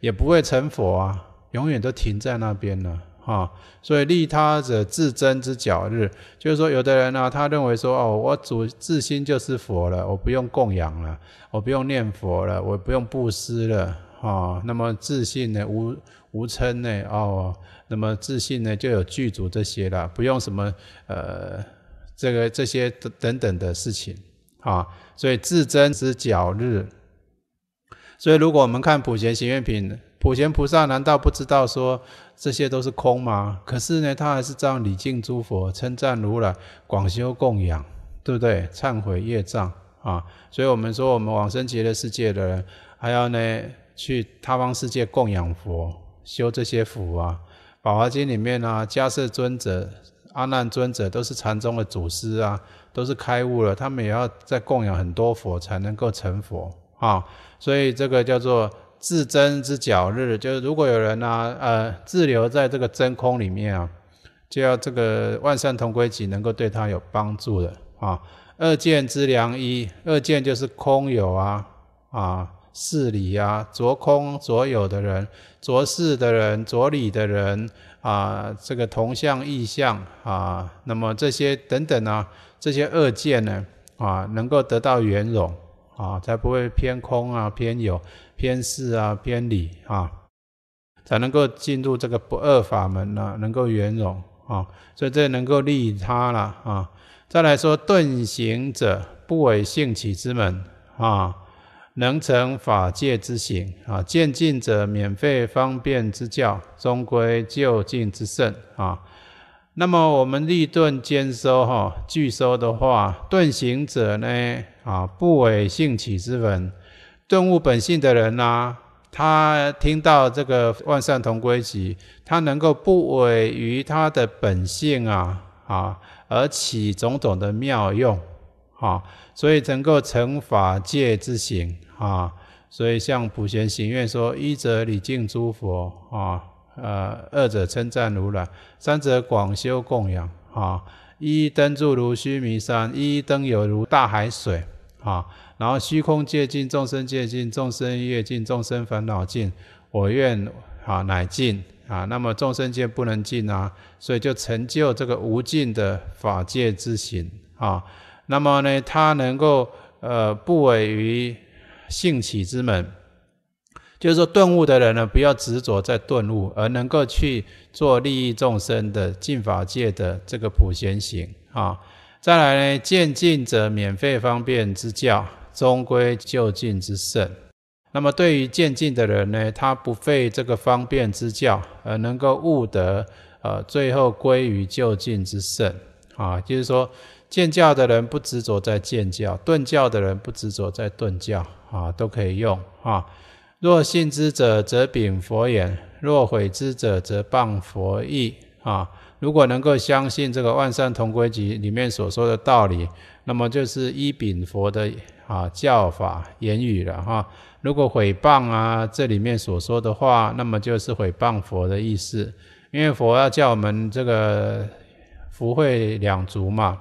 也不会成佛啊，永远都停在那边了啊！所以利他者自真之角日，就是说，有的人呢，他认为说，哦，我主自心就是佛了，我不用供养了，我不用念佛了，我不用布施了啊！那么自信呢，无无称呢，哦，那么自信呢，就有具足这些了，不用什么呃，这个这些等等的事情啊！所以自真之角日。所以，如果我们看普贤行愿品，普贤菩萨难道不知道说这些都是空吗？可是呢，他还是这样礼敬诸佛，称赞如来，广修供养，对不对？忏悔业障啊！所以我们说，我们往生极乐世界的，人，还要呢去他方世界供养佛，修这些福啊。宝华经里面啊，迦摄尊者、阿难尊者都是禅宗的祖师啊，都是开悟了，他们也要再供养很多佛，才能够成佛。啊，所以这个叫做自真之角日，就是如果有人呢，呃，滞留在这个真空里面啊，就要这个万善同归集能够对他有帮助的啊。二见之良医，二见就是空有啊，啊，事理呀，着空着有的人，着事的人，着理的人啊，这个同相异相啊，那么这些等等呢，这些二见呢，啊，能够得到圆融。啊，才不会偏空啊，偏有，偏事啊，偏理啊，才能够进入这个不二法门呢，能够圆融啊，所以这能够利他了啊。再来说顿行者，不为性起之门啊，能成法界之行啊，渐进者免费方便之教，终归究竟之圣啊。那么我们立顿兼收哈，具收的话，顿行者呢？啊，不违性起之文，顿悟本性的人呐，他听到这个万善同归集，他能够不违于他的本性啊啊，而起种种的妙用，啊，所以能够成法界之行啊，所以像普贤行愿说：一者礼敬诸佛啊，呃，二者称赞如来，三者广修供养啊，一灯如须弥山，一灯有如大海水。啊，然后虚空界尽，众生界尽，众生业尽，众生烦恼尽，我愿啊乃尽啊。那么众生界不能尽啊，所以就成就这个无尽的法界之行啊。那么呢，他能够呃不违于兴起之门，就是说顿悟的人呢，不要执着在顿悟，而能够去做利益众生的尽法界的这个普贤行啊。再来呢，渐进者免费方便之教，终归就近之圣。那么对于渐进的人呢，他不费这个方便之教，而能够悟得，呃，最后归于就近之圣。啊，就是说，见教的人不执着在见教，顿教的人不执着在顿教，啊，都可以用。啊，若信之者，则禀佛言；若毁之者，则谤佛意。啊。如果能够相信这个《万善同归集》里面所说的道理，那么就是依禀佛的啊教法言语了哈。如果毁谤啊这里面所说的话，那么就是毁谤佛的意思，因为佛要教我们这个福慧两足嘛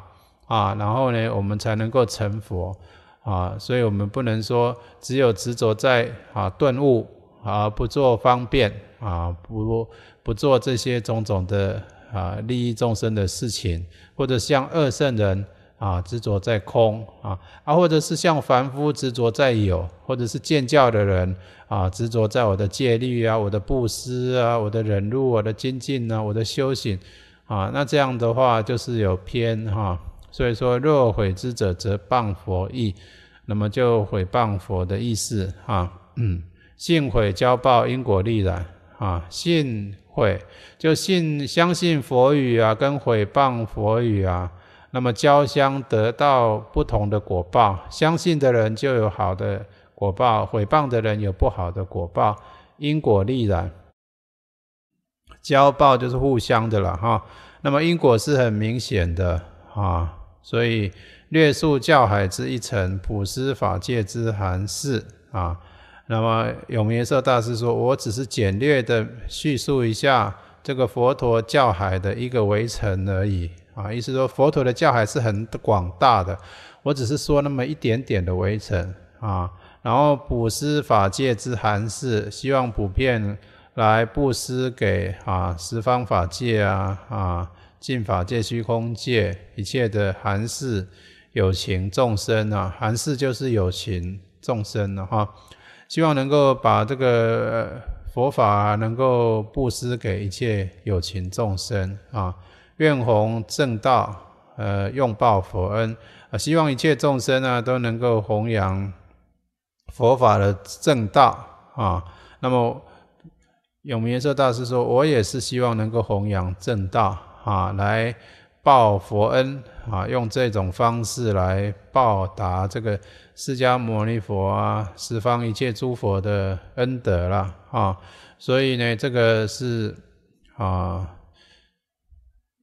啊，然后呢我们才能够成佛啊，所以我们不能说只有执着在啊顿悟啊不做方便啊不不做这些种种的。啊，利益众生的事情，或者像二圣人啊，执着在空啊，啊，或者是像凡夫执着在有，或者是见教的人啊，执着在我的戒律啊，我的布施啊，我的忍辱，我的精进呢，我的修行啊，那这样的话就是有偏哈，所以说若毁之者，则谤佛意，那么就毁谤佛的意思啊。嗯，信毁交报，因果力然啊，信。会，就信相信佛语啊，跟毁谤佛语啊，那么交相得到不同的果报。相信的人就有好的果报，毁谤的人有不好的果报，因果立然。交报就是互相的了哈。那么因果是很明显的啊，所以略述教海之一层，普施法界之含事啊。那么永明延大师说：“我只是简略的叙述一下这个佛陀教海的一个围城而已啊，意思说佛陀的教海是很广大的，我只是说那么一点点的围城啊。然后布施法界之含事，希望普遍来布施给啊十方法界啊啊净法界虚空界一切的含事有情众生啊，含事就是有情众生了哈。”希望能够把这个佛法能够布施给一切有情众生啊，愿弘正道，呃，用报佛恩，啊，希望一切众生呢都能够弘扬佛法的正道啊。那么，永明延寿大师说我也是希望能够弘扬正道啊，来。报佛恩啊，用这种方式来报答这个释迦牟尼佛啊、十方一切诸佛的恩德啦。啊。所以呢，这个是啊，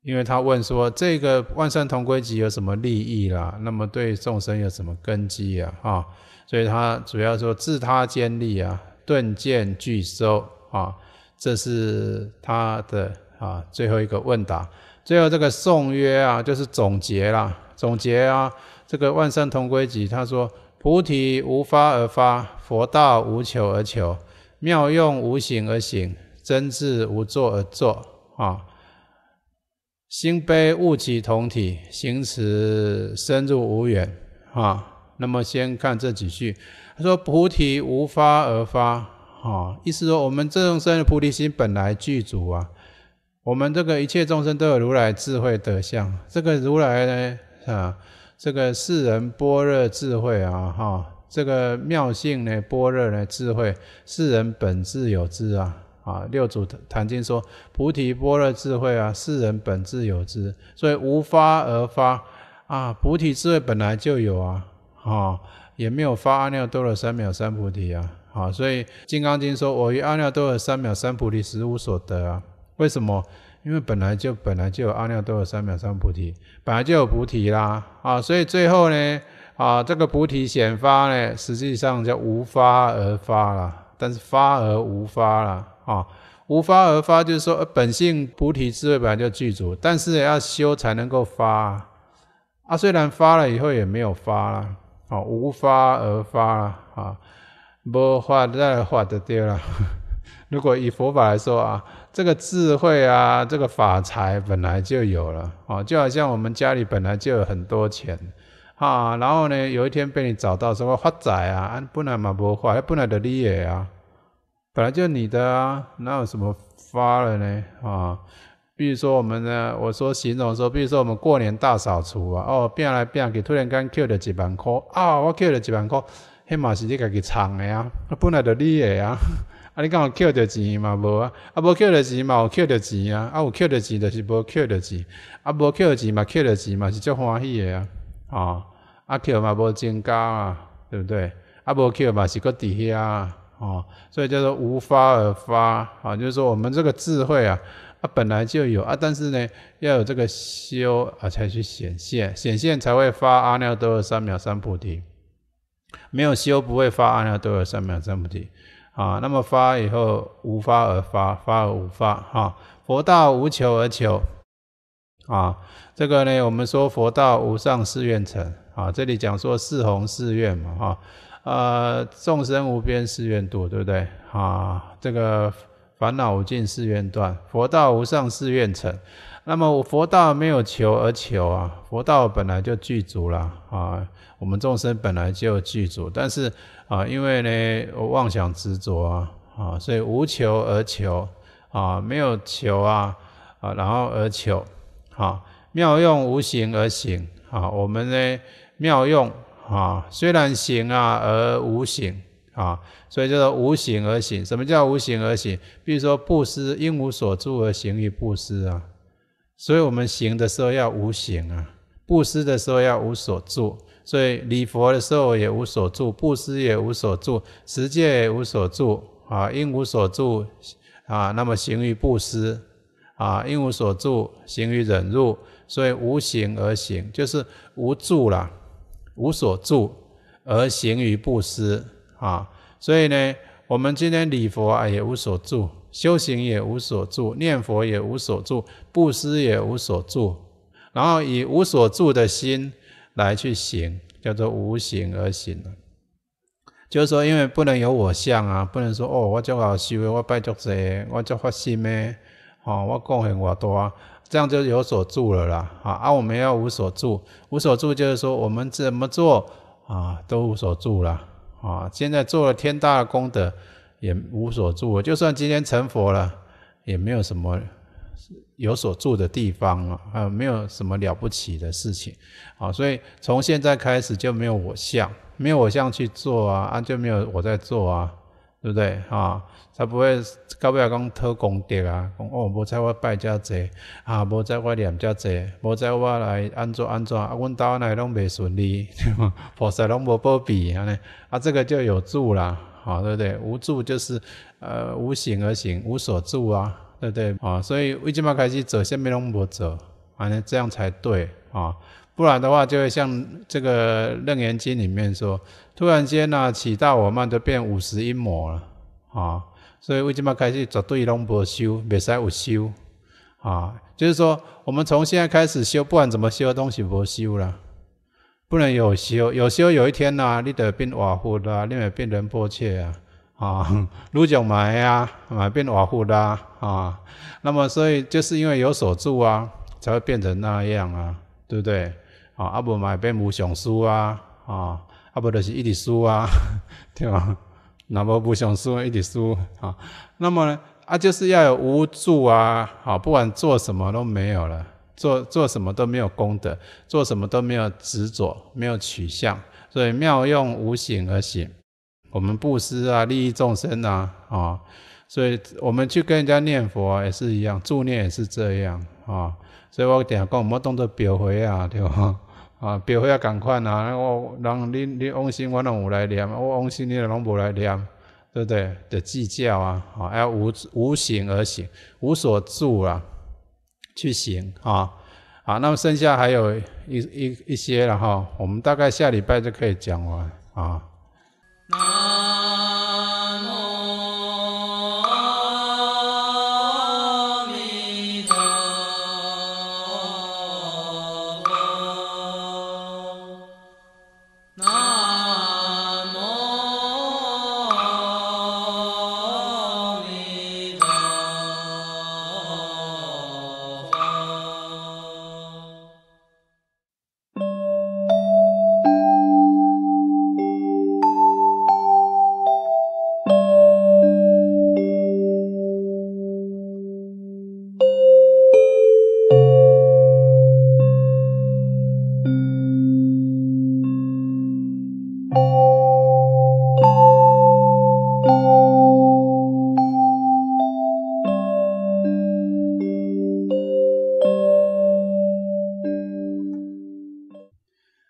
因为他问说这个万善同归集有什么利益啦？那么对众生有什么根基啊？啊，所以他主要说自他兼利啊，顿渐俱收啊，这是他的啊最后一个问答。最后这个颂曰啊，就是总结啦，总结啊，这个万善同归集，他说：菩提无发而发，佛道无求而求，妙用无形而行，真智无作而作啊，心悲物起同体，行持深入无远。啊，那么先看这几句。他说：菩提无发而发，啊，意思说我们众生的菩提心本来具足啊。我们这个一切众生都有如来智慧德相，这个如来呢啊，这个世人般若智慧啊哈，这个妙性呢般若呢智慧，世人本自有之啊啊。六祖坛经说菩提般若智慧啊，世人本自有之，所以无发而发啊，菩提智慧本来就有啊啊，也没有发阿耨多罗三藐三菩提啊啊，所以金刚经说我于阿耨多罗三藐三菩提实无所得啊。为什么？因为本来就本来就有阿耨多罗三藐三菩提，本来就有菩提啦，啊，所以最后呢，啊，这个菩提显发呢，实际上叫无发而发了，但是发而无发了，啊，无发而发就是说，本性菩提智慧本来就具足，但是要修才能够发，啊，虽然发了以后也没有发了，啊，无发而发啊，无发再发就对了。如果以佛法来说啊，这个智慧啊，这个法财本来就有了啊，就好像我们家里本来就有很多钱，啊，然后呢，有一天被你找到什么发财啊，本来嘛不坏，本来的你也啊，本来就你的啊，哪有什么发了呢啊？比如说我们呢，我说形容说，比如说我们过年大扫除啊，哦，变来变去，突然间扣了几万块啊，我扣了几万块，那嘛是你家己藏的啊，本来的你也啊。啊，你讲我扣着钱嘛无啊，啊无扣着钱嘛有扣着钱啊，啊有扣着钱就是无扣着钱，啊无扣着钱嘛扣着钱嘛是足欢喜诶啊，啊阿扣嘛无增加啊，对毋对？啊无扣嘛是搁伫遐啊，哦，所以叫做无发而发啊，就是说我们这个智慧啊，啊本来就有啊，但是呢要有这个修啊才去显现，显现才会发阿耨多罗三藐三菩提，没有修不会发阿耨多罗三藐三菩提。啊，那么发以后无发而发，发而无发啊。佛道无求而求啊，这个呢，我们说佛道无上誓愿成啊。这里讲说四弘誓愿嘛哈、啊，呃，众生无边誓愿度，对不对啊？这个烦恼无尽誓愿断，佛道无上誓愿成。那么佛道没有求而求啊，佛道本来就具足了啊。我们众生本来就具足，但是啊，因为呢妄想执着啊，啊，所以无求而求啊，没有求啊啊，然后而求啊，妙用无形而行啊，我们呢妙用啊，虽然行啊而无形啊，所以叫做无形而行。什么叫无形而行？比如说布施，因无所住而行于布施啊，所以我们行的时候要无形啊，布施的时候要无所住。所以礼佛的时候也无所住，布施也无所住，持戒也无所住，啊，因无所住，啊，那么行于布施，啊，因无所住行于忍辱，所以无行而行，就是无住啦，无所住而行于布施，啊，所以呢，我们今天礼佛啊也无所住，修行也无所住，念佛也无所住，布施也无所住，然后以无所住的心。来去行，叫做无行而行就是说，因为不能有我相啊，不能说哦，我就好修，我拜足者，我就发心诶，哦，我贡献我多，这样就有所住了啦。啊，我们要无所住，无所住就是说，我们怎么做啊，都无所住了啊。现在做了天大的功德，也无所住。就算今天成佛了，也没有什么。有所住的地方啊，啊，没有什么了不起的事情，啊，所以从现在开始就没有我相，没有我相去做啊，啊，就没有我在做啊，对不对啊？才不会搞不了讲偷功德啊，讲哦，无在我败家债啊，无在我念家债，无在我来安怎安怎，啊，我到哪里拢未顺利，菩萨拢无报比，啊呢，啊，这个就有住啦，啊，对不对？无住就是呃，无形而行，无所住啊。对对啊？所以为什么开始走下面弄不走，反正这样才对啊！不然的话，就会像这个楞严经里面说，突然间呢，起大火慢就变五十一魔了啊！所以为什么开始绝对拢不修，别使有修啊！就是说，我们从现在开始修，不管怎么修，东西不修了，不能有修，有修有一天呢，你得变瓦化啦，你得变人破切啊！啊，露 脚埋啊，啊，变瓦户啦啊，那么所以就是因为有所住啊，才会变成那样啊，对不对？啊，阿不买变无想书啊，啊，阿不就是一叠书啊，对吧？那么无想书一叠书啊，那么呢，啊，就是要有无住啊，好，不管做什么都没有了，做做什么都没有功德，做什么都没有执着，没有取向，所以妙用无形而行。我们布施啊，利益众生啊，啊，所以我们去跟人家念佛也是一样，助念也是这样啊。所以我常讲，我要动作表回啊，对吧？啊，表回也同快啊。我，让你，你往生，我拢有来念；我往生，你也拢无来念，对不对？的计较啊，啊，要无无形而行，无所住啊，去行啊。啊，那么剩下还有一一一些了哈，我们大概下礼拜就可以讲完啊。No.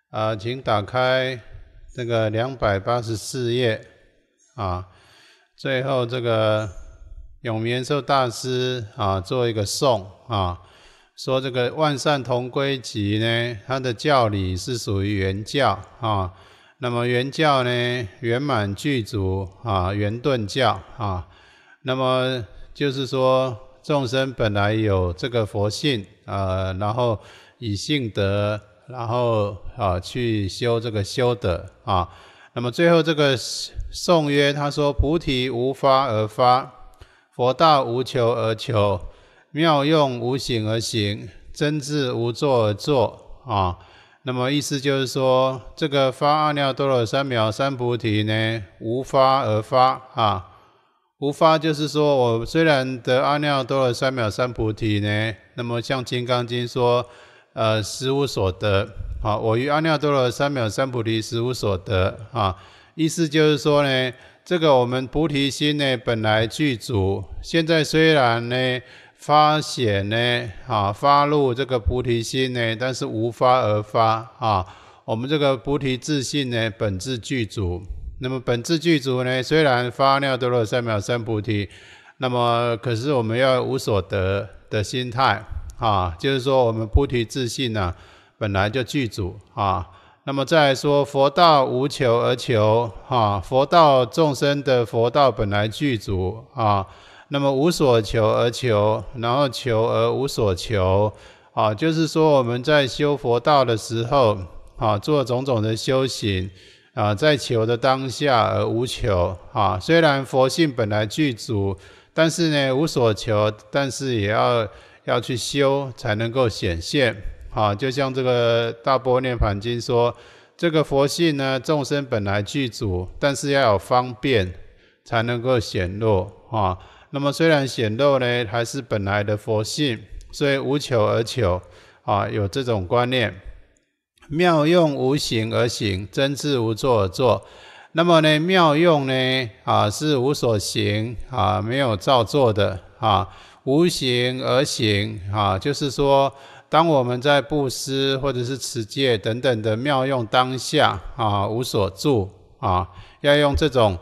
啊，请打开这个两百八十四页啊。最后这个永眠寿大师啊，做一个颂啊，说这个万善同归集呢，它的教理是属于原教啊。那么原教呢，圆满具足啊，圆顿教啊。那么就是说众生本来有这个佛性啊，然后以性德。然后啊，去修这个修德啊。那么最后这个颂曰，他说：菩提无发而发，佛道无求而求，妙用无形而行，真智无作而作啊。那么意思就是说，这个发阿耨多罗三藐三菩提呢，无发而发啊。无发就是说我虽然得阿耨多罗三藐三菩提呢，那么像《金刚经》说。呃，实无所得。好，我于阿耨多罗三藐三菩提实无所得。啊，意思就是说呢，这个我们菩提心呢本来具足，现在虽然呢发显呢，啊发露这个菩提心呢，但是无发而发。啊，我们这个菩提自信呢本质具足。那么本质具足呢，虽然发阿耨多罗三藐三菩提，那么可是我们要无所得的心态。啊，就是说我们菩提自信呢，本来就具足啊。那么再来说佛道无求而求，哈，佛道众生的佛道本来具足啊。那么无所求而求，然后求而无所求啊，就是说我们在修佛道的时候，啊，做种种的修行啊，在求的当下而无求啊。虽然佛性本来具足，但是呢无所求，但是也要。要去修才能够显现啊！就像这个《大波涅反经》说，这个佛性呢，众生本来具足，但是要有方便才能够显露啊。那么虽然显露呢，还是本来的佛性，所以无求而求啊，有这种观念。妙用无形而行，真智无作而作。那么呢，妙用呢啊是无所行啊，没有造作的啊。无形而行啊，就是说，当我们在布施或者是持戒等等的妙用当下啊，无所住啊，要用这种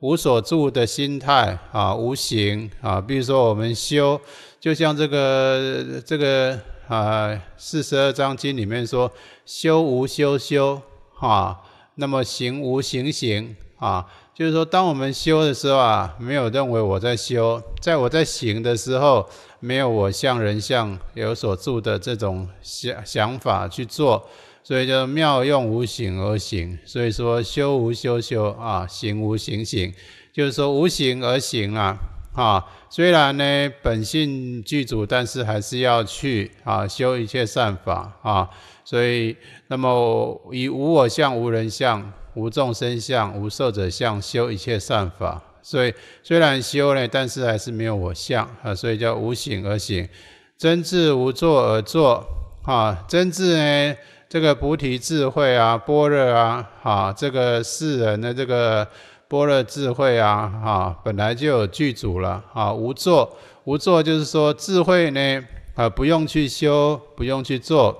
无所住的心态啊，无形啊。比如说，我们修，就像这个这个啊，《四十二章经》里面说，修无修修啊，那么行无行行啊。就是说，当我们修的时候啊，没有认为我在修，在我在行的时候，没有我相、人相有所住的这种想想法去做，所以就妙用无形而行。所以说，修无修修啊，行无行行，就是说无形而行啊啊。虽然呢本性具足，但是还是要去啊修一切善法啊。所以，那么以无我相、无人相。无众生相，无受者相，修一切善法。所以虽然修呢，但是还是没有我相啊，所以叫无醒而醒，真智无作而作啊。真智呢，这个菩提智慧啊，般若啊，啊，这个世人的这个般若智慧啊，啊，本来就有具足了啊。无作，无作就是说智慧呢，啊，不用去修，不用去做，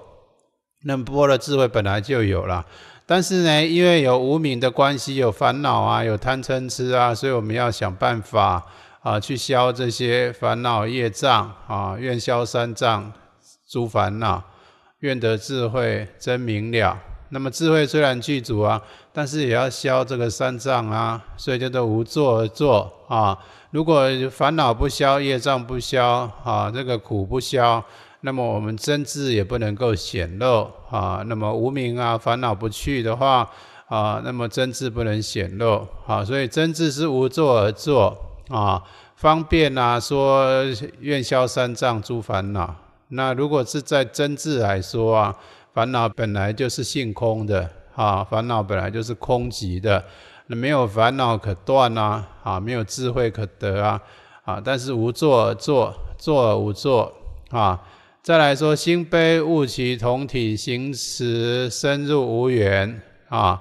那般若智慧本来就有了。但是呢，因为有无名的关系，有烦恼啊，有贪嗔痴啊，所以我们要想办法啊，去消这些烦恼业障啊，愿消三障诸烦恼，愿得智慧真明了。那么智慧虽然具足啊，但是也要消这个三障啊，所以叫做无作而作啊。如果烦恼不消，业障不消啊，这个苦不消。那么我们真智也不能够显露啊，那么无名啊，烦恼不去的话啊，那么真智不能显露啊，所以真智是无作而作啊，方便啊，说愿消三障诸烦恼。那如果是在真智来说啊，烦恼本来就是性空的啊，烦恼本来就是空寂的，那没有烦恼可断啊，啊，没有智慧可得啊，啊，但是无作而作，作而无作啊。再来说，心悲物其同体行慈深入无缘啊。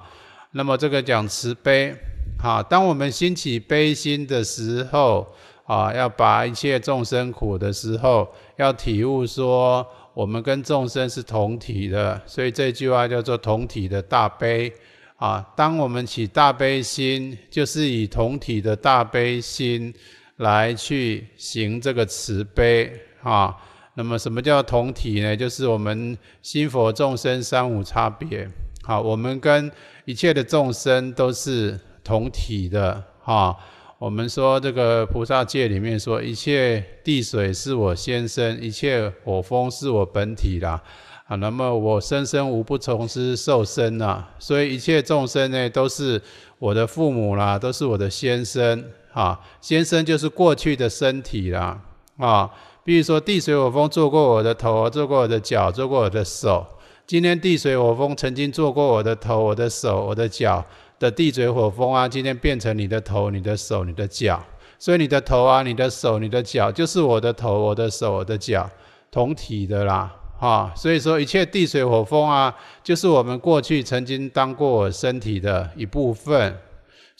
那么这个讲慈悲啊，当我们兴起悲心的时候啊，要把一切众生苦的时候，要体悟说我们跟众生是同体的，所以这句话叫做同体的大悲啊。当我们起大悲心，就是以同体的大悲心来去行这个慈悲啊。那么什么叫同体呢？就是我们心佛众生三无差别。好，我们跟一切的众生都是同体的。哈，我们说这个菩萨界里面说，一切地水是我先生，一切火风是我本体啦。好，那么我生生无不从师受身呐。所以一切众生呢，都是我的父母啦，都是我的先生。啊。先生就是过去的身体啦。啊。比如说地水火风做过我的头，做过我的脚，做过我的手。今天地水火风曾经做过我的头、我的手、我的脚的地水火风啊，今天变成你的头、你的手、你的脚。所以你的头啊、你的手、你的脚就是我的头、我的手、我的脚同体的啦，哈。所以说一切地水火风啊，就是我们过去曾经当过身体的一部分。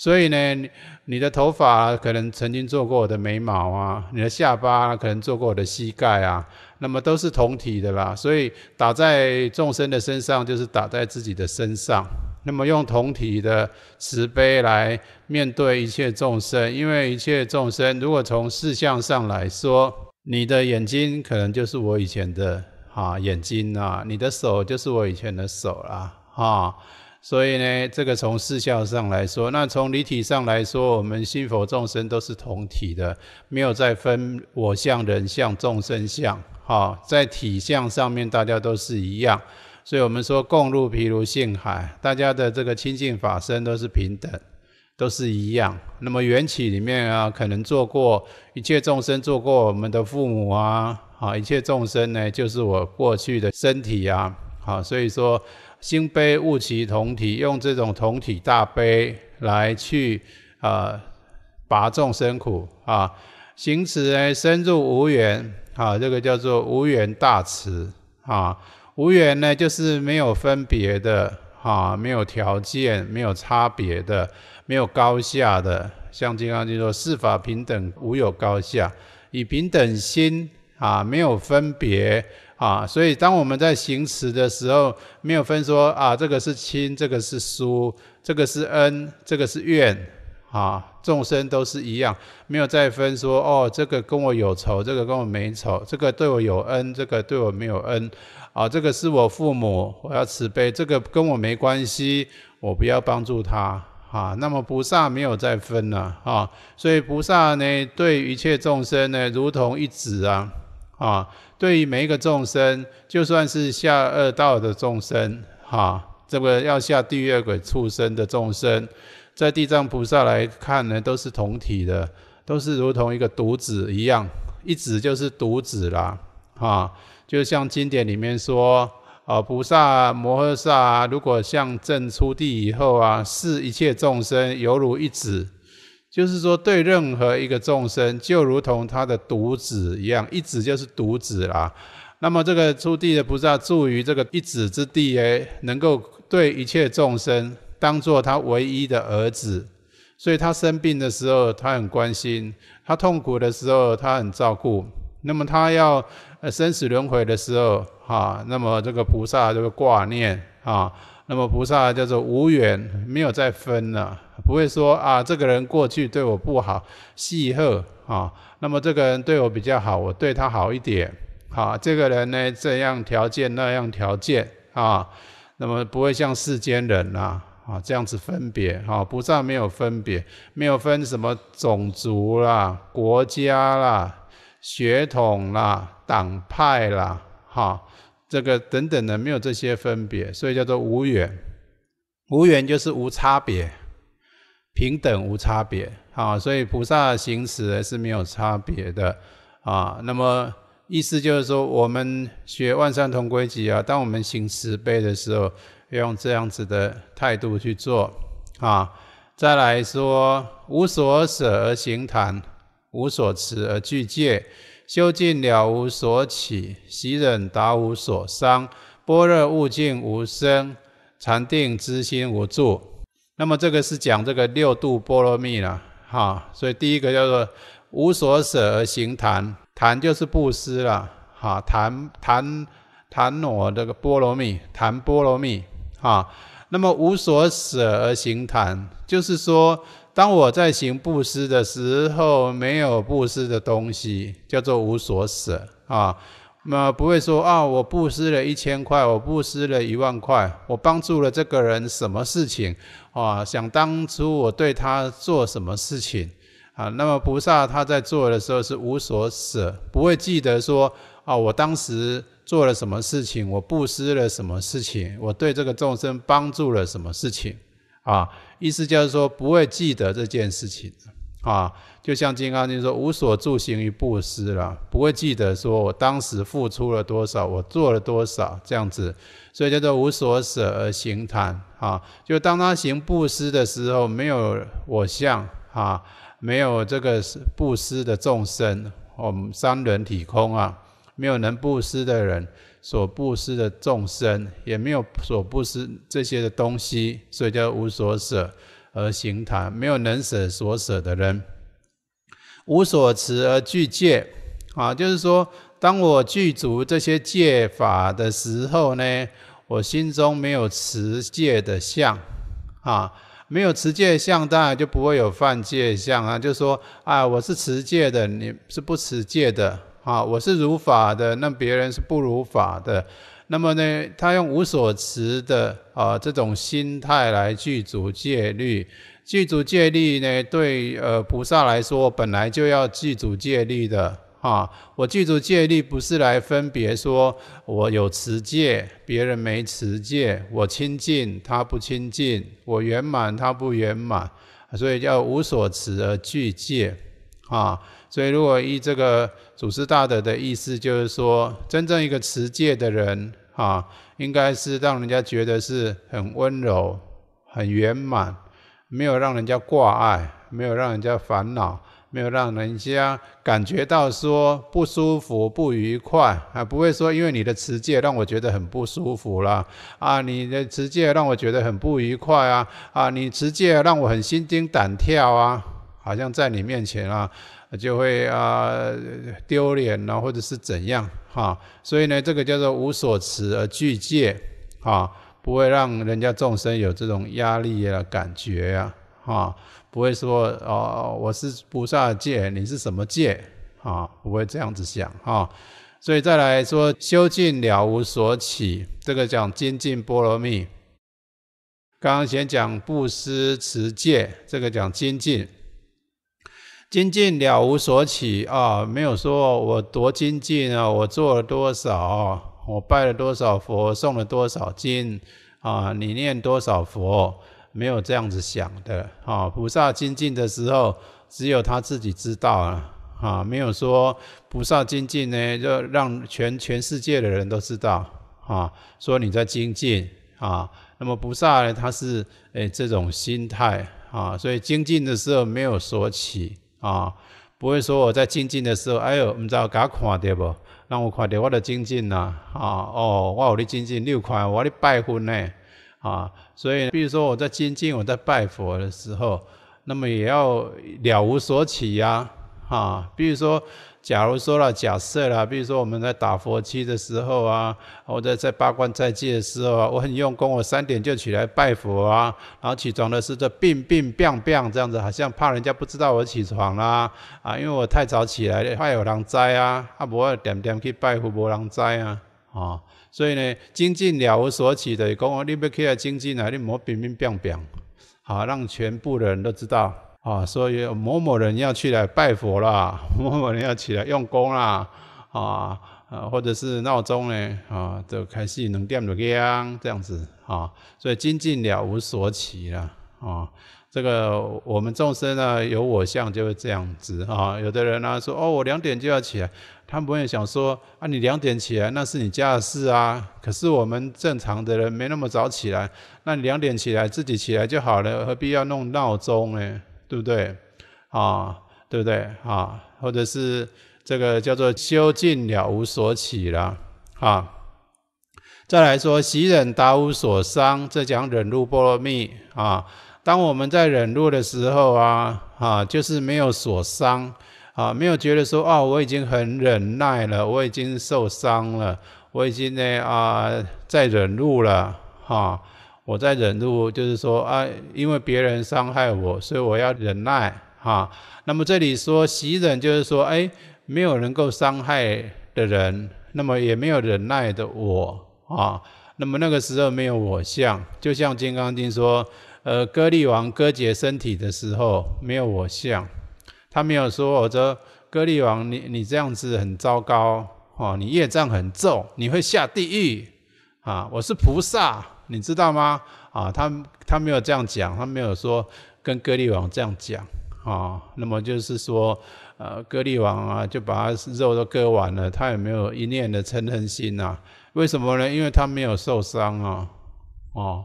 所以呢，你的头发可能曾经做过的眉毛啊，你的下巴可能做过的膝盖啊，那么都是同体的啦。所以打在众生的身上，就是打在自己的身上。那么用同体的慈悲来面对一切众生，因为一切众生如果从视相上来说，你的眼睛可能就是我以前的啊眼睛啊，你的手就是我以前的手啦啊。所以呢，这个从四效上来说，那从理体上来说，我们心佛众生都是同体的，没有再分我相、人相、众生相。好，在体相上面大家都是一样，所以我们说共入毗卢性海，大家的这个清净法身都是平等，都是一样。那么缘起里面啊，可能做过一切众生做过我们的父母啊，啊，一切众生呢就是我过去的身体啊，好，所以说。心悲物其同体，用这种同体大悲来去啊拔众生苦啊行慈呢深入无缘啊，这个叫做无缘大慈啊无缘呢就是没有分别的哈，没有条件、没有差别的、没有高下的。像《金刚经》说：“四法平等，无有高下，以平等心啊，没有分别。”啊，所以当我们在行持的时候，没有分说啊，这个是亲，这个是疏，这个是恩，这个是怨，啊，众生都是一样，没有再分说哦，这个跟我有仇，这个跟我没仇，这个对我有恩，这个对我没有恩，啊，这个是我父母，我要慈悲，这个跟我没关系，我不要帮助他，啊，那么菩萨没有再分了，啊，所以菩萨呢，对一切众生呢，如同一子啊。啊，对于每一个众生，就算是下恶道的众生，哈，这个要下地狱、鬼畜生的众生，在地藏菩萨来看呢，都是同体的，都是如同一个独子一样，一子就是独子啦，哈，就像经典里面说，啊，菩萨摩诃萨如果向正出地以后啊，视一切众生犹如一子。就是说，对任何一个众生，就如同他的独子一样，一子就是独子啦。那么这个出地的菩萨住于这个一子之地耶，能够对一切众生当做他唯一的儿子，所以他生病的时候他很关心，他痛苦的时候他很照顾。那么他要生死轮回的时候，哈，那么这个菩萨就会挂念啊。那么菩萨叫做无缘，没有再分了。不会说啊，这个人过去对我不好，戏恨啊。那么这个人对我比较好，我对他好一点。啊，这个人呢这样条件那样条件啊。那么不会像世间人呐啊这样子分别啊，不萨没有分别，没有分什么种族啦、国家啦、血统啦、党派啦，哈，这个等等的没有这些分别，所以叫做无缘。无缘就是无差别。平等无差别，啊，所以菩萨行持是没有差别的啊。那么意思就是说，我们学万善同归集啊。当我们行慈悲的时候，要用这样子的态度去做啊。再来说，无所舍而行檀，无所持而具戒，修尽了无所起，喜忍达无所伤，般若悟尽无生，禅定知心无住。那么这个是讲这个六度波罗蜜了，哈，所以第一个叫做无所舍而行谈，谈就是布施了，哈，谈谈谈我这个波罗蜜，谈波罗蜜，哈，那么无所舍而行谈，就是说当我在行布施的时候，没有布施的东西，叫做无所舍啊。那不会说啊，我布施了一千块，我布施了一万块，我帮助了这个人什么事情啊？想当初我对他做什么事情啊？那么菩萨他在做的时候是无所舍，不会记得说啊，我当时做了什么事情，我布施了什么事情，我对这个众生帮助了什么事情啊？意思就是说不会记得这件事情。啊，就像《金刚经》说“无所住行于布施”了，不会记得说我当时付出了多少，我做了多少这样子，所以叫做“无所舍而行坦”啊，就当他行布施的时候，没有我相，啊，没有这个布施的众生，我们三轮体空啊，没有能布施的人，所布施的众生，也没有所布施这些的东西，所以叫无所舍。而行谈，没有能舍所舍的人；无所持而具戒，啊，就是说，当我具足这些戒法的时候呢，我心中没有持戒的相，啊，没有持戒相，当然就不会有犯戒相啊。就是说，啊，我是持戒的，你是不持戒的，啊，我是如法的，那别人是不如法的。那么呢，他用无所持的啊这种心态来具足戒律，具足戒律呢，对呃菩萨来说，本来就要具足戒律的啊。我具足戒律不是来分别说我有持戒，别人没持戒，我清净，他不清净，我圆满，他不圆满，所以叫无所持而具戒啊。所以如果依这个祖师大德的意思，就是说，真正一个持戒的人。啊，应该是让人家觉得是很温柔、很圆满，没有让人家挂碍，没有让人家烦恼，没有让人家感觉到说不舒服、不愉快，啊，不会说因为你的持戒让我觉得很不舒服啦，啊，你的持戒让我觉得很不愉快啊，啊，你持戒让我很心惊胆跳啊，好像在你面前啊。就会啊丢脸呐，或者是怎样哈？所以呢，这个叫做无所持而具戒啊，不会让人家众生有这种压力啊感觉啊哈，不会说哦，我是菩萨戒，你是什么戒啊？不会这样子想哈。所以再来说，修尽了无所起，这个讲精进波罗蜜。刚刚先讲布施持戒，这个讲精进。精进了无所起啊，没有说我多精进啊，我做了多少，我拜了多少佛，送了多少经啊，你念多少佛，没有这样子想的啊。菩萨精进的时候，只有他自己知道啊，没有说菩萨精进呢，就让全全世界的人都知道啊，说你在精进啊。那么菩萨呢，他是诶这种心态啊，所以精进的时候没有所起。啊，不会说我在精进的时候，哎呦，不知道敢看到不？让我看到我的精进呐，啊，哦，我有的精进你有看我的拜佛呢，啊，所以比如说我在精进，我在拜佛的时候，那么也要了无所起呀，啊，比如说。假如说了假设了，比如说我们在打佛七的时候啊，或者在八关斋戒的时候啊，我很用功，我三点就起来拜佛啊，然后起床呢候，就病病病病这样子，好像怕人家不知道我起床啦，啊，因为我太早起来怕有人灾啊，啊，不我点点去拜佛无人灾啊，啊，所以呢，精进了无所取，就是我你要起来精进啊，你莫病病病病，好让全部的人都知道。啊，所以某某人要去来拜佛啦，某某人要起来用功啦，啊，啊，或者是闹钟呢，啊，就开始能点的亮这样子啊，所以精进了无所起了啊，这个我们众生呢，有我相就会这样子啊，有的人呢说哦，我两点就要起来，他不会想说啊，你两点起来那是你家的事啊，可是我们正常的人没那么早起来，那你两点起来自己起来就好了，何必要弄闹钟呢？对不对？啊，对不对？啊，或者是这个叫做修尽了无所起了，啊，再来说喜忍达无所伤，这讲忍辱波罗蜜啊。当我们在忍辱的时候啊，啊，就是没有所伤啊，没有觉得说啊，我已经很忍耐了，我已经受伤了，我已经呢啊在忍辱了，哈。我在忍辱，就是说啊，因为别人伤害我，所以我要忍耐哈。那么这里说喜忍，就是说哎，没有能够伤害的人，那么也没有忍耐的我啊。那么那个时候没有我相，就像《金刚经》说，呃，割力王割截身体的时候没有我相，他没有说我说割力王你你这样子很糟糕哦，你业障很重，你会下地狱啊。我是菩萨。你知道吗？啊，他他没有这样讲，他没有说跟割利王这样讲啊。那么就是说，呃，割利王啊，就把他肉都割完了，他也没有一念的嗔恨心呐。为什么呢？因为他没有受伤啊。哦，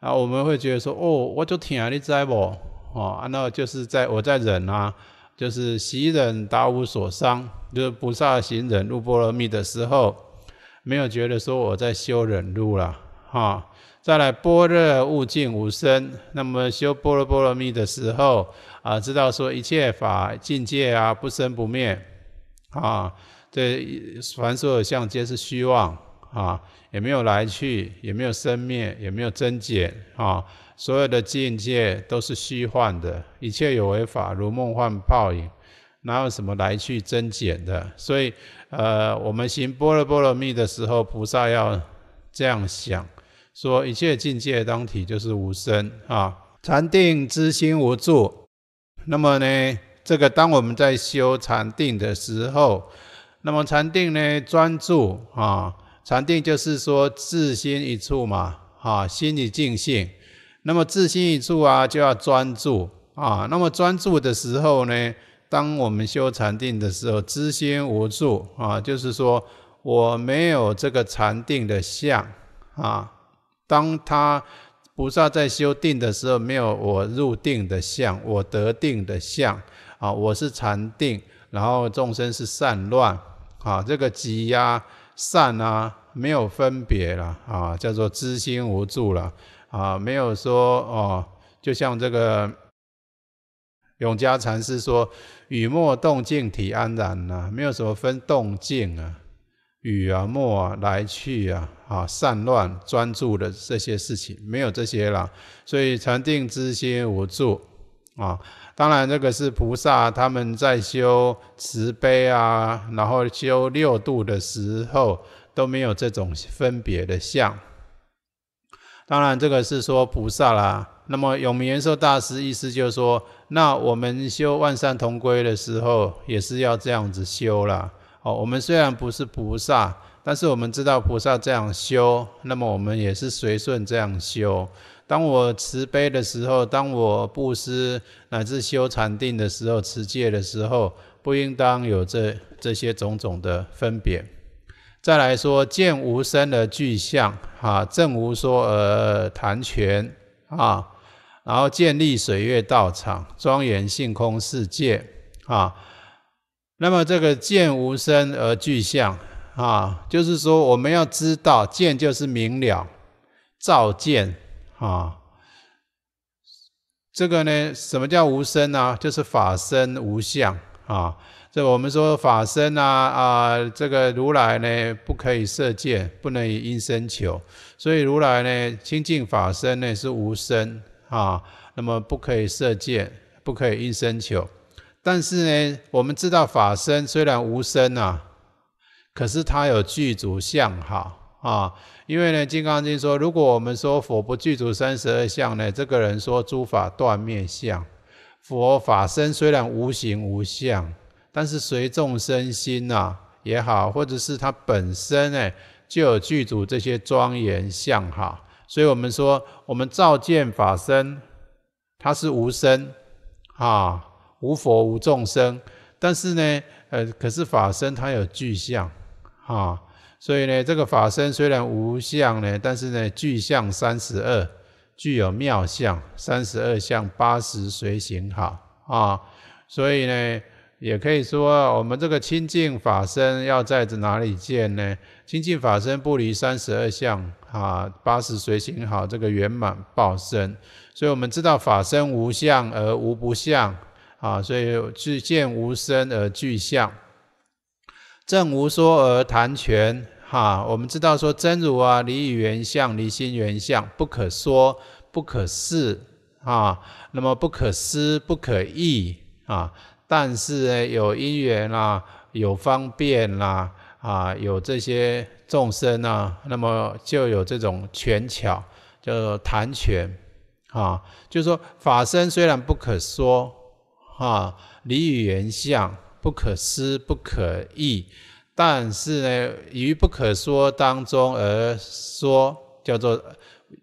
那我们会觉得说，哦，我就挺压力在不？哦，那就是在我在忍啊，就是袭人达无所伤，就是菩萨行忍入波罗蜜的时候，没有觉得说我在修忍路了。哈，再来般若，物尽无生。那么修般若波罗蜜的时候啊，知道说一切法境界啊不生不灭啊，这凡所有相皆是虚妄啊，也没有来去，也没有生灭，也没有增减啊，所有的境界都是虚幻的，一切有为法如梦幻泡影，哪有什么来去增减的？所以呃，我们行般若波罗蜜的时候，菩萨要这样想。说一切境界当体就是无生啊，禅定之心无住。那么呢，这个当我们在修禅定的时候，那么禅定呢专注啊，禅定就是说自心一处嘛啊，心一境性。那么自心一处啊，就要专注啊。那么专注的时候呢，当我们修禅定的时候，知心无住啊，就是说我没有这个禅定的相啊。当他菩萨在修定的时候，没有我入定的相，我得定的相啊，我是禅定，然后众生是善乱啊，这个极啊、善啊，没有分别了啊，叫做知心无助了啊，没有说哦，就像这个永嘉禅师说：“雨墨动静体安然”啊，没有什么分动静啊。雨啊、墨啊、来去啊、啊散乱、专注的这些事情没有这些啦，所以禅定之心无助啊。当然，这个是菩萨他们在修慈悲啊，然后修六度的时候都没有这种分别的相。当然，这个是说菩萨啦。那么永明延寿大师意思就是说，那我们修万善同归的时候，也是要这样子修啦。哦，我们虽然不是菩萨，但是我们知道菩萨这样修，那么我们也是随顺这样修。当我慈悲的时候，当我布施乃至修禅定的时候，持戒的时候，不应当有这这些种种的分别。再来说见无声的具象，哈，正无说而谈权，啊，然后建立水月道场，庄严性空世界，啊。那么这个见无生而具相啊，就是说我们要知道见就是明了照见啊。这个呢，什么叫无声呢？就是法身无相啊。这我们说法身啊啊，这个如来呢不可以设界，不能以因身求。所以如来呢清净法身呢是无声啊，那么不可以设界，不可以因身求。但是呢，我们知道法身虽然无身呐，可是它有具足相哈啊！因为呢，《金刚经》说，如果我们说佛不具足三十二相呢，这个人说诸法断灭相。佛法身虽然无形无相，但是随众生心呐也好，或者是它本身呢，就有具足这些庄严相哈。所以我们说，我们照见法身，它是无身啊。无佛无众生，但是呢，呃，可是法身它有具象哈，所以呢，这个法身虽然无相呢，但是呢，具象三十二，具有妙相三十二相，八十随行好，啊，所以呢，也可以说我们这个清净法身要在哪里见呢？清净法身不离三十二相，啊，八十随行好，这个圆满报身，所以我们知道法身无相而无不相。啊，所以具见无声而具象，正无说而谈权。哈，我们知道说真如啊，离原相，离心原相，不可说，不可视啊，那么不可思，不可意啊。但是呢，有因缘啦，有方便啦，啊，有这些众生啊，那么就有这种权巧，叫做谈权。啊，就是说法身虽然不可说。哈，理语言相，不可思不可议。但是呢，于不可说当中而说，叫做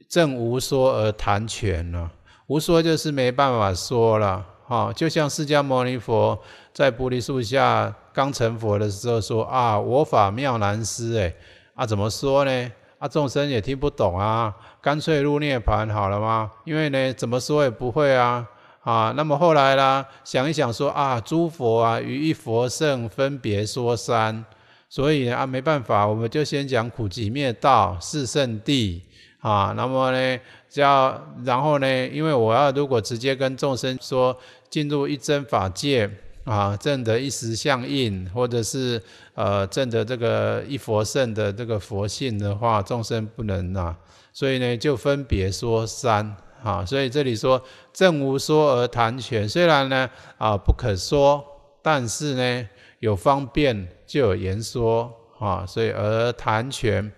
正无说而谈全啊。无说就是没办法说了。哈，就像释迦牟尼佛在菩提树下刚成佛的时候说啊，我法妙难思哎，啊怎么说呢？啊众生也听不懂啊，干脆入涅槃好了吗？因为呢，怎么说也不会啊。啊，那么后来啦，想一想说啊，诸佛啊，于一佛圣分别说三，所以啊，没办法，我们就先讲苦集灭道四圣谛啊。那么呢，只要然后呢，因为我要如果直接跟众生说进入一真法界啊，证得一时相应，或者是呃证得这个一佛圣的这个佛性的话，众生不能啊，所以呢，就分别说三。啊，所以这里说正无说而谈权，虽然呢啊不可说，但是呢有方便就有言说啊，所以而谈权，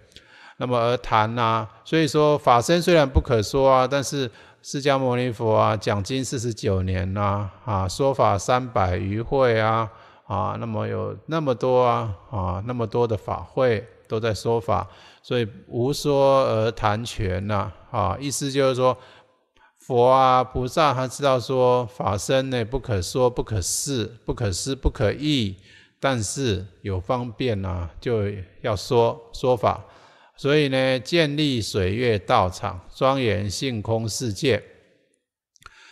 那么而谈啊，所以说法身虽然不可说啊，但是释迦牟尼佛啊讲经四十九年呐啊说法三百余会啊啊，那么有那么多啊啊那么多的法会都在说法，所以无说而谈权呐啊，意思就是说。佛啊，菩萨他知道说法身呢，不可说，不可视，不可思，不可意，但是有方便啊，就要说说法。所以呢，建立水月道场，庄严性空世界。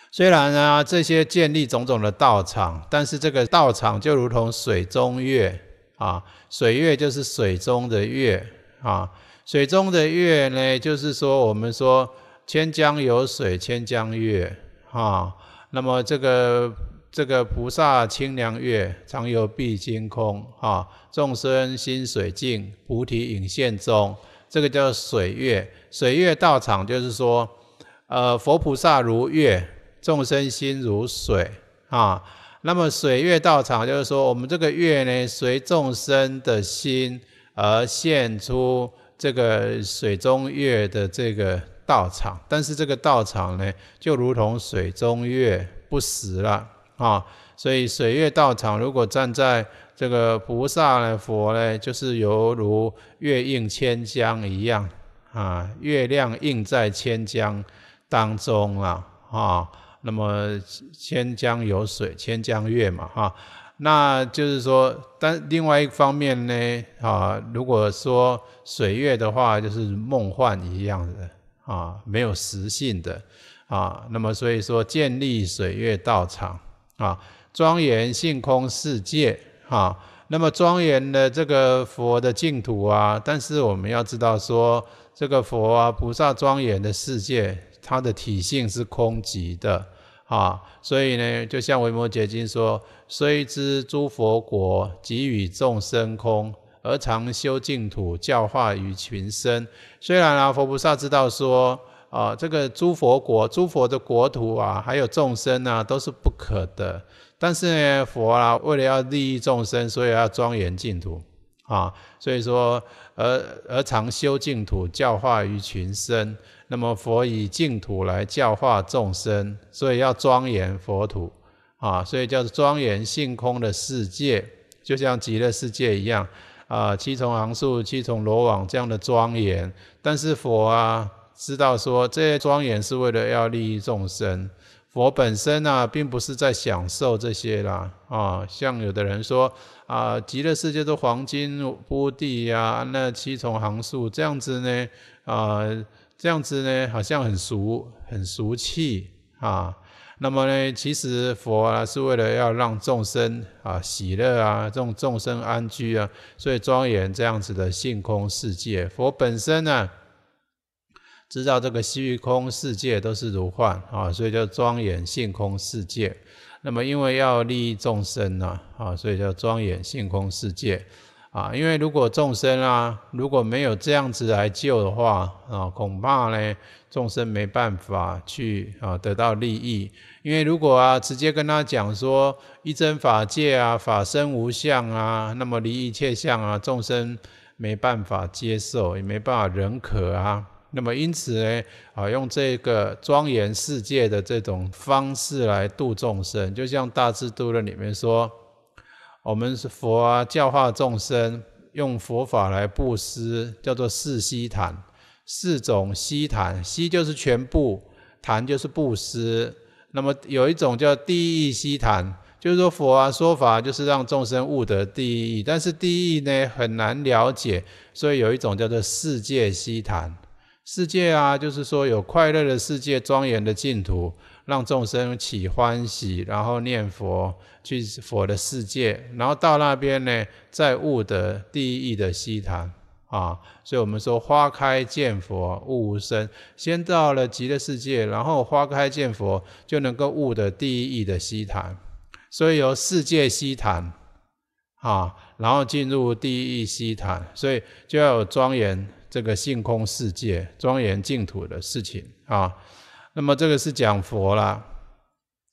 虽然啊，这些建立种种的道场，但是这个道场就如同水中月啊，水月就是水中的月啊，水中的月呢，就是说我们说。千江有水千江月，哈，那么这个这个菩萨清凉月常有碧晶空，哈，众生心水净，菩提影现中，这个叫水月。水月道场就是说，呃，佛菩萨如月，众生心如水，啊，那么水月道场就是说，我们这个月呢，随众生的心而现出这个水中月的这个。道场，但是这个道场呢，就如同水中月，不实了啊。所以水月道场，如果站在这个菩萨呢、佛呢，就是犹如月映千江一样啊，月亮映在千江当中啊啊。那么千江有水，千江月嘛哈。那就是说，但另外一方面呢啊，如果说水月的话，就是梦幻一样的。啊，没有实性的啊，那么所以说建立水月道场啊，庄严性空世界啊。那么庄严的这个佛的净土啊，但是我们要知道说这个佛啊、菩萨庄严的世界，它的体性是空寂的啊，所以呢，就像维摩诘经说，虽知诸佛国，给予众生空。而常修净土，教化于群生。虽然啊，佛菩萨知道说，啊，这个诸佛国、诸佛的国土啊，还有众生啊，都是不可的。但是呢，佛啊，为了要利益众生，所以要庄严净土啊。所以说，而而常修净土，教化于群生。那么，佛以净土来教化众生，所以要庄严佛土啊。所以叫庄严性空的世界，就像极乐世界一样。啊，七重行树、七重罗网这样的庄严，但是佛啊知道说，这些庄严是为了要利益众生。佛本身呢，并不是在享受这些啦。啊，像有的人说，啊，极乐世界都黄金铺地呀，那七重行树这样子呢，啊，这样子呢，好像很俗，很俗气啊。那么呢，其实佛啊是为了要让众生啊喜乐啊，这种众生安居啊，所以庄严这样子的性空世界。佛本身呢，知道这个虚空世界都是如幻啊，所以叫庄严性空世界。那么因为要利益众生呢，啊，所以叫庄严性空世界。啊，因为如果众生啊，如果没有这样子来救的话，啊，恐怕呢，众生没办法去啊得到利益。因为如果啊，直接跟他讲说一真法界啊，法身无相啊，那么离一切相啊，众生没办法接受，也没办法认可啊。那么因此呢，啊，用这个庄严世界的这种方式来度众生，就像《大智度论》里面说。我们是佛啊，教化众生，用佛法来布施，叫做四悉檀，四种悉檀，悉就是全部，檀就是布施。那么有一种叫第一悉檀，就是说佛啊说法就是让众生悟得第一但是第一呢很难了解，所以有一种叫做世界悉檀，世界啊就是说有快乐的世界，庄严的净土。让众生起欢喜，然后念佛去佛的世界，然后到那边呢，再悟得第一义的西坛啊。所以我们说花开见佛，悟无生。先到了极乐世界，然后花开见佛，就能够悟得第一义的西坛。所以由世界西坛啊，然后进入第一义西坛，所以就要有庄严这个性空世界、庄严净土的事情啊。那么这个是讲佛啦，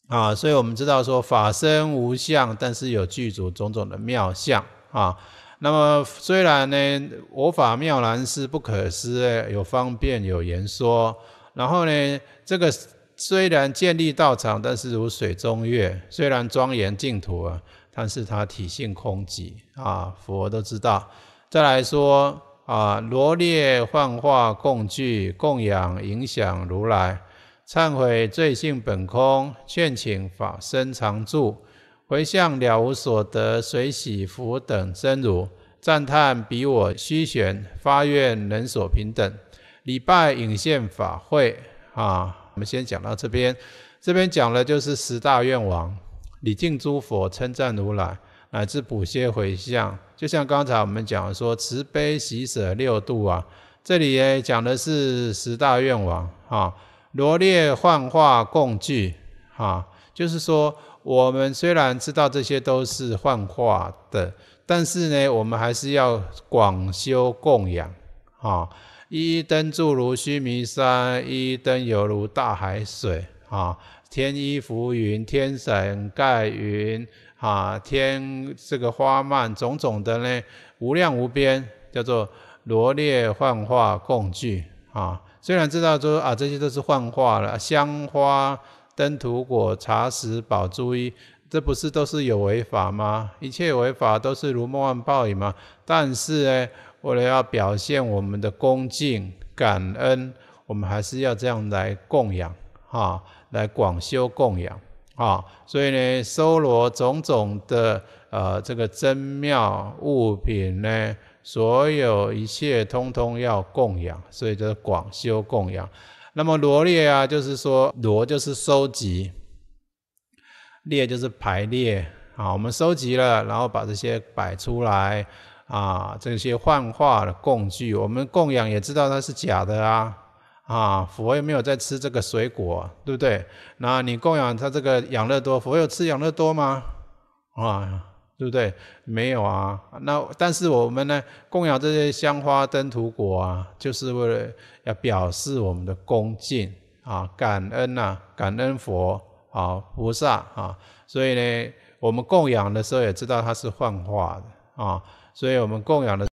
啊，所以我们知道说法身无相，但是有具足种种的妙相啊。那么虽然呢，我法妙然思不可思，有方便有言说。然后呢，这个虽然建立道场，但是如水中月；虽然庄严净土啊，但是它体性空寂啊。佛都知道。再来说啊，罗列幻化共聚供养影响如来。忏悔罪性本空，劝请法身常住，回向了无所得，随喜福等真如，赞叹彼我虚玄，发愿人所平等，礼拜引现法会啊。我们先讲到这边，这边讲了就是十大愿王，礼敬诸佛，称赞如来，乃至补些回向。就像刚才我们讲说慈悲喜舍六度啊，这里也讲的是十大愿王啊。罗列幻化共聚，哈，就是说我们虽然知道这些都是幻化的，但是呢，我们还是要广修供养，哈，一灯住如须弥山，一灯犹如大海水，啊，天衣浮云，天伞盖云，啊，天这个花蔓种种的呢，无量无边，叫做罗列幻化共聚，啊。虽然知道说啊，这些都是幻化了，香花、灯、土、果、茶食、宝珠衣，这不是都是有违法吗？一切违法都是如梦幻泡影嘛。但是呢，为了要表现我们的恭敬、感恩，我们还是要这样来供养，哈，来广修供养，啊，所以呢，收罗种种的呃这个珍妙物品呢。所有一切通通要供养，所以就是广修供养。那么罗列啊，就是说罗就是收集，列就是排列啊。我们收集了，然后把这些摆出来啊，这些幻化的供具，我们供养也知道它是假的啊啊。佛又没有在吃这个水果，对不对？那你供养他这个养乐多，佛有吃养乐多吗？啊？对不对？没有啊，那但是我们呢，供养这些香花灯、土果啊，就是为了要表示我们的恭敬啊、感恩呐、感恩佛啊、菩萨啊。所以呢，我们供养的时候也知道它是幻化的啊，所以我们供养的。